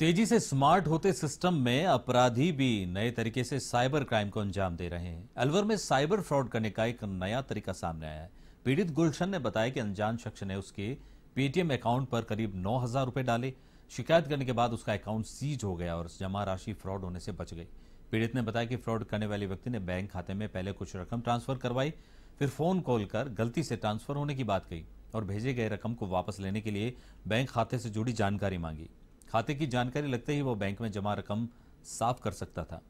तेजी से स्मार्ट होते सिस्टम में अपराधी भी नए तरीके से साइबर क्राइम को अंजाम दे रहे हैं अलवर में साइबर फ्रॉड करने का एक नया तरीका सामने आया है पीड़ित गुलशन ने बताया कि अनजान शख्स ने उसके पेटीएम अकाउंट पर करीब नौ हजार रुपए डाले शिकायत करने के बाद उसका अकाउंट सीज हो गया और जमा राशि फ्रॉड होने से बच गई पीड़ित ने बताया कि फ्रॉड करने वाले व्यक्ति ने बैंक खाते में पहले कुछ रकम ट्रांसफर करवाई फिर फोन कॉल कर गलती से ट्रांसफर होने की बात कही और भेजे गए रकम को वापस लेने के लिए बैंक खाते से जुड़ी जानकारी मांगी खाते की जानकारी लगते ही वो बैंक में जमा रकम साफ कर सकता था